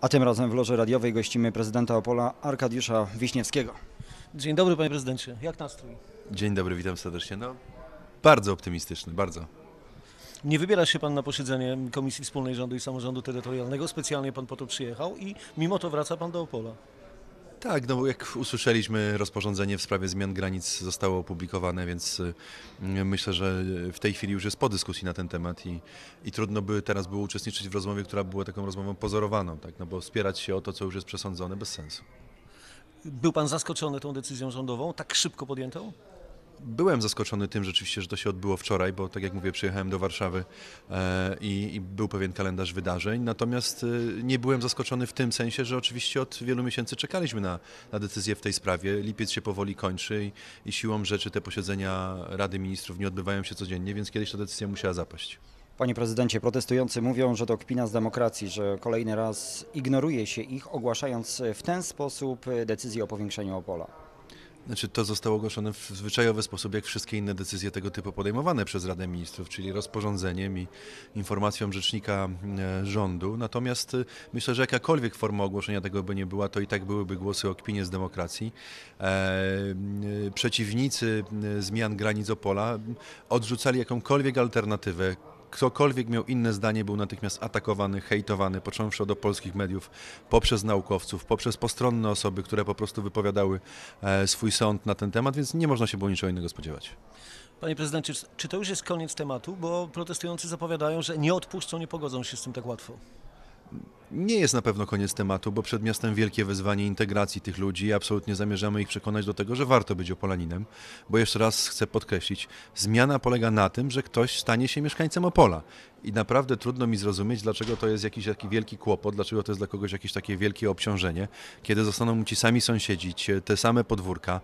A tym razem w loży radiowej gościmy prezydenta Opola Arkadiusza Wiśniewskiego. Dzień dobry panie prezydencie, jak nastrój? Dzień dobry, witam serdecznie. No, bardzo optymistyczny, bardzo. Nie wybiera się pan na posiedzenie Komisji Wspólnej Rządu i Samorządu Terytorialnego, specjalnie pan po to przyjechał i mimo to wraca pan do Opola. Tak, no jak usłyszeliśmy, rozporządzenie w sprawie zmian granic zostało opublikowane, więc mm, myślę, że w tej chwili już jest po dyskusji na ten temat i, i trudno by teraz było uczestniczyć w rozmowie, która była taką rozmową pozorowaną, tak, no bo spierać się o to, co już jest przesądzone, bez sensu. Był pan zaskoczony tą decyzją rządową, tak szybko podjętą? byłem zaskoczony tym rzeczywiście, że to się odbyło wczoraj, bo tak jak mówię, przyjechałem do Warszawy e, i, i był pewien kalendarz wydarzeń. Natomiast e, nie byłem zaskoczony w tym sensie, że oczywiście od wielu miesięcy czekaliśmy na, na decyzję w tej sprawie. Lipiec się powoli kończy i, i siłą rzeczy te posiedzenia Rady Ministrów nie odbywają się codziennie, więc kiedyś ta decyzja musiała zapaść. Panie prezydencie, protestujący mówią, że to kpina z demokracji, że kolejny raz ignoruje się ich, ogłaszając w ten sposób decyzję o powiększeniu Opola. Znaczy to zostało ogłoszone w zwyczajowy sposób, jak wszystkie inne decyzje tego typu podejmowane przez Radę Ministrów, czyli rozporządzeniem i informacją rzecznika e, rządu. Natomiast e, myślę, że jakakolwiek forma ogłoszenia tego by nie była, to i tak byłyby głosy o kpinie z demokracji. E, przeciwnicy zmian granic Opola odrzucali jakąkolwiek alternatywę, ktokolwiek miał inne zdanie, był natychmiast atakowany, hejtowany, począwszy od polskich mediów, poprzez naukowców, poprzez postronne osoby, które po prostu wypowiadały e, swój sąd na ten temat, więc nie można się było niczego innego spodziewać. Panie prezydencie, czy to już jest koniec tematu? Bo protestujący zapowiadają, że nie odpuszczą, nie pogodzą się z tym tak łatwo nie jest na pewno koniec tematu, bo przed miastem wielkie wyzwanie integracji tych ludzi. Absolutnie zamierzamy ich przekonać do tego, że warto być Opolaninem, bo jeszcze raz chcę podkreślić, zmiana polega na tym, że ktoś stanie się mieszkańcem Opola. I naprawdę trudno mi zrozumieć, dlaczego to jest jakiś taki wielki kłopot, dlaczego to jest dla kogoś jakieś takie wielkie obciążenie, kiedy zostaną mu ci sami sąsiedzi, te same podwórka.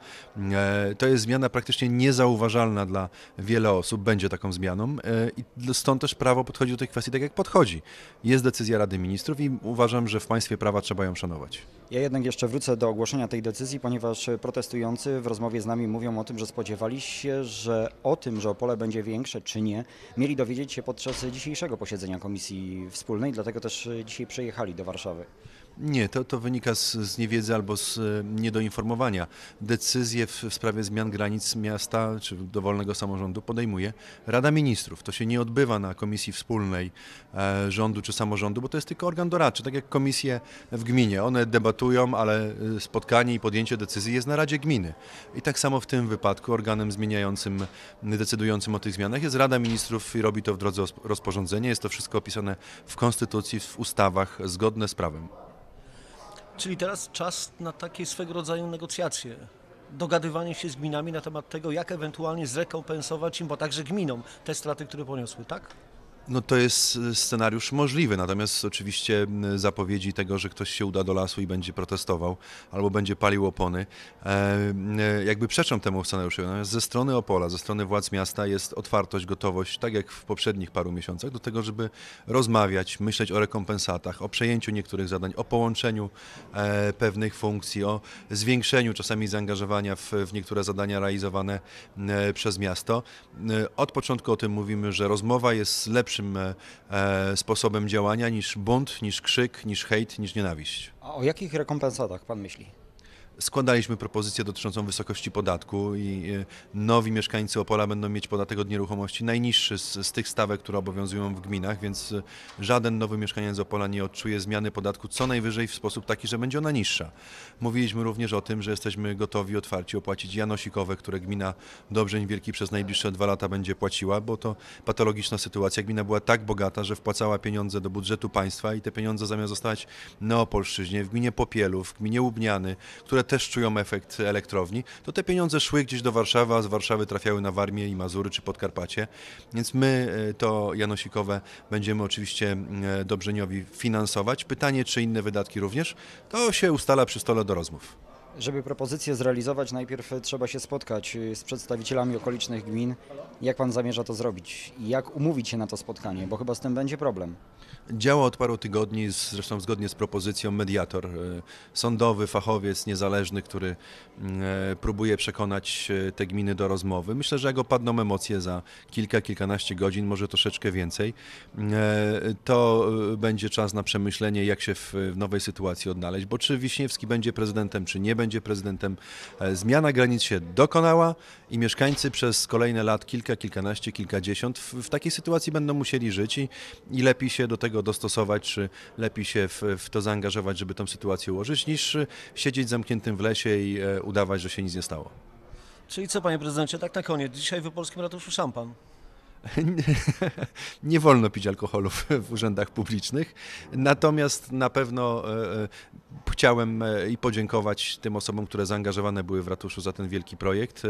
E, to jest zmiana praktycznie niezauważalna dla wiele osób, będzie taką zmianą e, i stąd też prawo podchodzi do tej kwestii tak, jak podchodzi. Jest decyzja Rady Ministrów i uważam, że w państwie prawa trzeba ją szanować. Ja jednak jeszcze wrócę do ogłoszenia tej decyzji, ponieważ protestujący w rozmowie z nami mówią o tym, że spodziewali się, że o tym, że Opole będzie większe czy nie, mieli dowiedzieć się podczas dzisiejszego posiedzenia Komisji Wspólnej, dlatego też dzisiaj przyjechali do Warszawy. Nie, to, to wynika z, z niewiedzy albo z e, niedoinformowania. Decyzje w, w sprawie zmian granic miasta czy dowolnego samorządu podejmuje Rada Ministrów. To się nie odbywa na komisji wspólnej e, rządu czy samorządu, bo to jest tylko organ doradczy, tak jak komisje w gminie. One debatują, ale e, spotkanie i podjęcie decyzji jest na Radzie Gminy. I tak samo w tym wypadku organem zmieniającym, decydującym o tych zmianach jest Rada Ministrów i robi to w drodze rozporządzenia. Jest to wszystko opisane w Konstytucji, w ustawach, zgodne z prawem. Czyli teraz czas na takie swego rodzaju negocjacje, dogadywanie się z gminami na temat tego, jak ewentualnie zrekompensować im, bo także gminom, te straty, które poniosły, tak? No to jest y, scenariusz możliwy, natomiast oczywiście zapowiedzi tego, że ktoś się uda do lasu i będzie protestował albo będzie palił opony, e, e, jakby przeczą temu scenariuszowi. Natomiast ze strony Opola, ze strony władz miasta jest otwartość, gotowość, tak jak w poprzednich paru miesiącach, do tego, żeby rozmawiać, myśleć o rekompensatach, o przejęciu niektórych zadań, o połączeniu e, pewnych funkcji, o zwiększeniu czasami zaangażowania w, w niektóre zadania realizowane przez miasto. Od początku o tym mówimy, że rozmowa jest lepsza lepszym e, e, sposobem działania niż bunt, niż krzyk, niż hejt, niż nienawiść. A o jakich rekompensatach pan myśli? składaliśmy propozycję dotyczącą wysokości podatku i y, nowi mieszkańcy Opola będą mieć podatek od nieruchomości najniższy z, z tych stawek, które obowiązują w gminach, więc y, żaden nowy mieszkaniec Opola nie odczuje zmiany podatku co najwyżej w sposób taki, że będzie ona niższa. Mówiliśmy również o tym, że jesteśmy gotowi otwarci opłacić janosikowe, które gmina Dobrzeń Wielki przez najbliższe dwa lata będzie płaciła, bo to patologiczna sytuacja. Gmina była tak bogata, że wpłacała pieniądze do budżetu państwa i te pieniądze zamiast zostać na Opolszczyźnie, w gminie Popielu, w gminie Łubniany, które też czują efekt elektrowni, to te pieniądze szły gdzieś do Warszawy, a z Warszawy trafiały na Warmię i Mazury czy Podkarpacie. Więc my e, to janosikowe będziemy oczywiście e, Dobrzeniowi finansować. Pytanie, czy inne wydatki również, to się ustala przy stole do rozmów. Żeby propozycję zrealizować, najpierw trzeba się spotkać y, z przedstawicielami okolicznych gmin. Jak pan zamierza to zrobić? Jak umówić się na to spotkanie? Bo chyba z tym będzie problem. Działa od paru tygodni, zresztą zgodnie z propozycją mediator, y, sądowy fachowiec niezależny, który mm, e, próbuje przekonać y, te gminy do rozmowy. Myślę, że jak opadną emocje za kilka, kilkanaście godzin, może troszeczkę więcej, mm, e, to będzie czas na przemyślenie, jak się w nowej sytuacji odnaleźć. Bo czy Wiśniewski będzie prezydentem, czy nie będzie, będzie prezydentem. E, zmiana granic się dokonała i mieszkańcy przez kolejne lat, kilka, kilkanaście, kilkadziesiąt, w, w takiej sytuacji będą musieli żyć i, i, lepiej się do tego dostosować, czy lepiej się w, w to zaangażować, żeby tą sytuację ułożyć, niż e, siedzieć zamkniętym w lesie i e, udawać, że się nic nie stało. Czyli co, panie prezydencie, tak na koniec. Dzisiaj w Polskim Ratuszu szampan. nie wolno pić alkoholu w urzędach publicznych. Natomiast na pewno e, e, chciałem e, i podziękować tym osobom, które zaangażowane były w ratuszu za ten wielki projekt,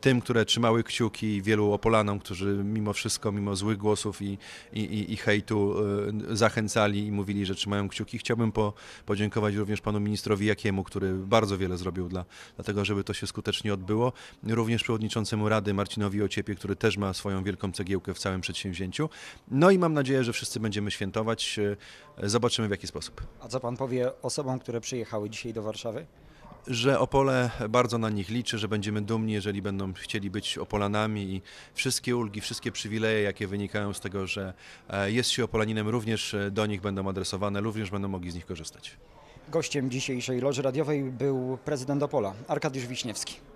tym, które trzymały kciuki, wielu Opolanom, którzy mimo wszystko, mimo złych głosów i, i, i hejtu zachęcali i mówili, że trzymają kciuki. Chciałbym po, podziękować również panu ministrowi Jakiemu, który bardzo wiele zrobił dla, dla tego, żeby to się skutecznie odbyło. Również przewodniczącemu Rady Marcinowi Ociepie, który też ma ma swoją wielką cegiełkę w całym przedsięwzięciu. No i mam nadzieję, że wszyscy będziemy świętować. E, zobaczymy w jaki sposób. A co pan powie osobom, które przyjechały dzisiaj do Warszawy? że Opole bardzo na nich liczy, że będziemy dumni, jeżeli będą chcieli być Opolanami i wszystkie ulgi, wszystkie przywileje, jakie wynikają z tego, że e, jest się Opolaninem, również e, do nich będą adresowane, również będą mogli z nich korzystać. Gościem dzisiejszej Loży Radiowej był prezydent Opola, Arkadiusz Wiśniewski.